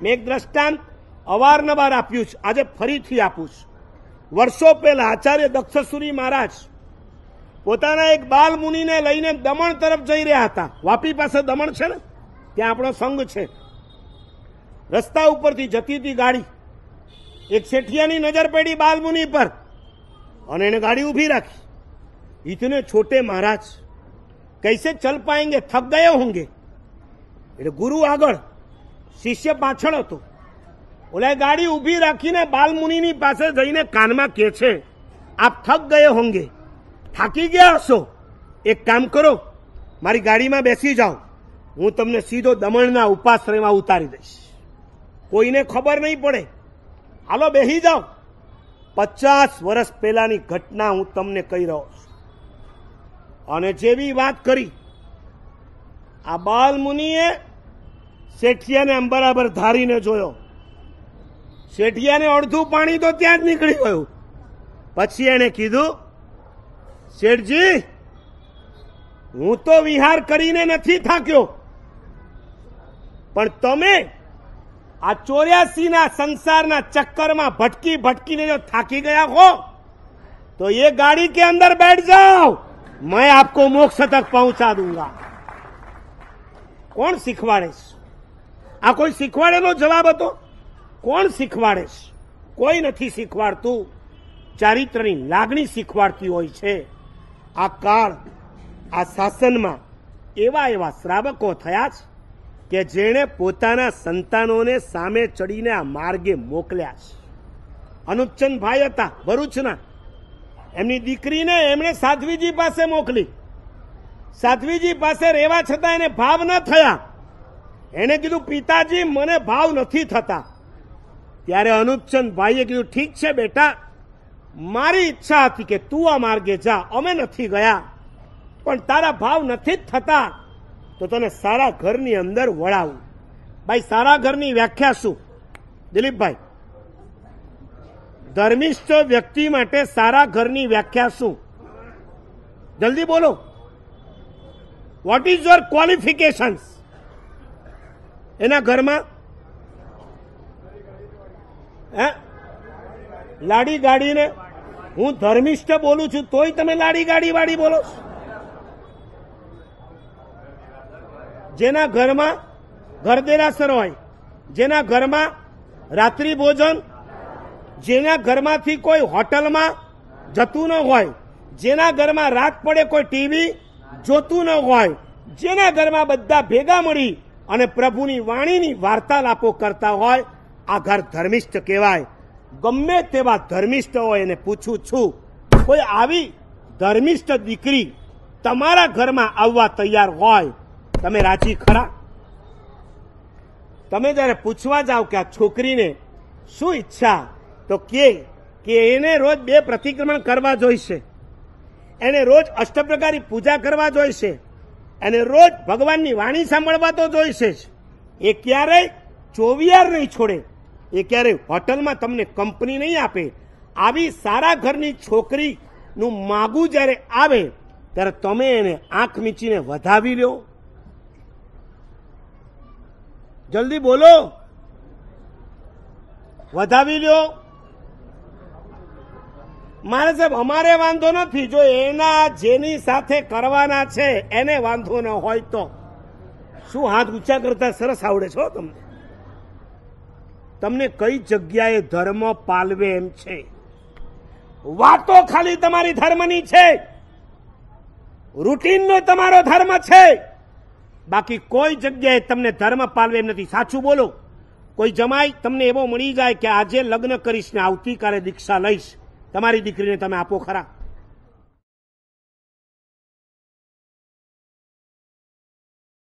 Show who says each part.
Speaker 1: મેં એક દ્રષ્ટાંત અવારનવાર આપ્યું છે આજે ફરીથી આપું છું વર્ષો પહેલા આચાર્ય દક્ષસુરી મહારાજ પોતાના એક બાલ મુનિને લઈને દમણ તરફ જઈ રહ્યા હતા વાપી પાસે દમણ છે ને ત્યાં આપણો સંઘ છે રસ્તા ઉપરથી જતી હતી ગાડી એક શેઠિયાની નજર પડી બાલમુનિ પર અને એને ગાડી ઊભી રાખી ઇતને છોટે મહારાજ કૈસે ચલ પાએંગે થક ગયો હોંગે એટલે ગુરુ આગળ શિષ્ય પાછળ હતો ઓલા ગાડી ઊભી રાખીને બાલમુનિની પાસે જઈને કાનમાં કે છે આપ થક ગયે હોંગે થાકી ગયા હશો એક કામ કરો મારી ગાડીમાં બેસી જાઓ હું તમને સીધો દમણના ઉપાશ્રયમાં ઉતારી દઈશ કોઈને ખબર નહીં પડે હાલો બેસી જાઓ પચાસ વર્ષ પહેલાની ઘટના હું તમને કહી રહ્યો છું અને જેવી વાત કરી આ બાલમુનિએ શેઠિયાને આમ બરાબર ધારીને જોયો શેઠિયાને અડધું પાણી તો ત્યાં જ નીકળી ગયું પછી એને કીધું શેઠજી હું તો વિહાર કરીને નથી થાક્યો પણ તમે આ ના સંસારના ચક્કરમાં ભટકી ભટકીને જો થાકી ગયા હો તો એ ગાડી કે અંદર બેઠ જાઓ મેં આપકો મોક્ષ તક પહોંચા દૂંગા કોણ શીખવાડીશ આ કોઈ શીખવાડેલો જવાબ હતો કોણ શીખવાડે છે કોઈ નથી શીખવાડતું ચારિત્રની લાગણી શીખવાડતી હોય છે આ કાળ આ શાસનમાં એવા એવા શ્રાવકો થયા છે કે જેણે પોતાના સંતાનોને સામે ચડીને આ માર્ગે મોકલ્યા છે અનુપચંદભાઈ હતા ભરૂચના એમની દીકરીને એમણે સાધ્વીજી પાસે મોકલી સાધ્વીજી પાસે રહેવા છતાં એને ભાવ ન થયા એણે કીધું પિતાજી મને ભાવ નથી થતા ત્યારે અનુપચંદ ભાઈએ કીધું ઠીક છે બેટા મારી ઈચ્છા હતી કે તું આ માર્ગે જા અમે નથી ગયા પણ તારા ભાવ નથી જ થતા તો તને સારા ઘરની અંદર વળાવું ભાઈ સારા ઘરની વ્યાખ્યા શું દિલીપભાઈ ધર્મિષ્ઠ વ્યક્તિ માટે સારા ઘરની વ્યાખ્યા શું જલ્દી બોલો વોટ ઇઝ યોર ક્વોલિફિકેશન્સ એના ઘરમાં હે લાડી ગાડીને હું ધર્મિષ્ઠ બોલું છું તોય તમે લાડી ગાડી વાળી બોલો જેના ઘરમાં ઘરદેરાસર હોય જેના ઘરમાં રાત્રિ ભોજન જેના ઘરમાંથી કોઈ હોટલમાં જતું ન હોય જેના ઘરમાં રાત પડે કોઈ ટીવી જોતું ન હોય જેના ઘરમાં બધા ભેગા મળી અને પ્રભુની વાણીની વાર્તાલાપો કરતા હોય આ ઘર ધર્મિષ્ઠ કહેવાય ગમે તેવા ધર્મિષ્ઠ હોય એને પૂછું છું કોઈ આવી ધર્મિષ્ઠ દીકરી તમારા ઘરમાં આવવા તૈયાર હોય તમે રાજી ખરા તમે જ્યારે પૂછવા જાઓ કે આ છોકરીને શું ઈચ્છા તો કે કે એને રોજ બે પ્રતિક્રમણ કરવા જોઈશે એને રોજ અષ્ટપ્રકારી પૂજા કરવા જોઈશે અને રોજ ભગવાનની વાણી સાંભળવા તો જોઈશે જ એ ક્યારેય ચોવિયાર નહીં છોડે એ ક્યારેય હોટલમાં તમને કંપની નહીં આપે આવી સારા ઘરની છોકરીનું માગું જ્યારે આવે ત્યારે તમે એને આંખ મીચીને વધાવી લો જલ્દી બોલો વધાવી લ્યો મારે સાહેબ અમારે વાંધો નથી જો એના જેની સાથે કરવાના છે એને વાંધો ન હોય તો શું હાથ ઊંચા કરતા સરસ આવડે છો તમને તમને કઈ જગ્યાએ ધર્મ પાલવે એમ છે વાતો ખાલી તમારી ધર્મની છે રૂટીનનો તમારો ધર્મ છે બાકી કોઈ જગ્યાએ તમને ધર્મ પાલવે એમ નથી સાચું બોલો કોઈ જમાય તમને એવો મળી જાય કે આજે લગ્ન કરીશ ને આવતીકાલે દીક્ષા લઈશ તમારી દીકરીને તમે આપો ખરા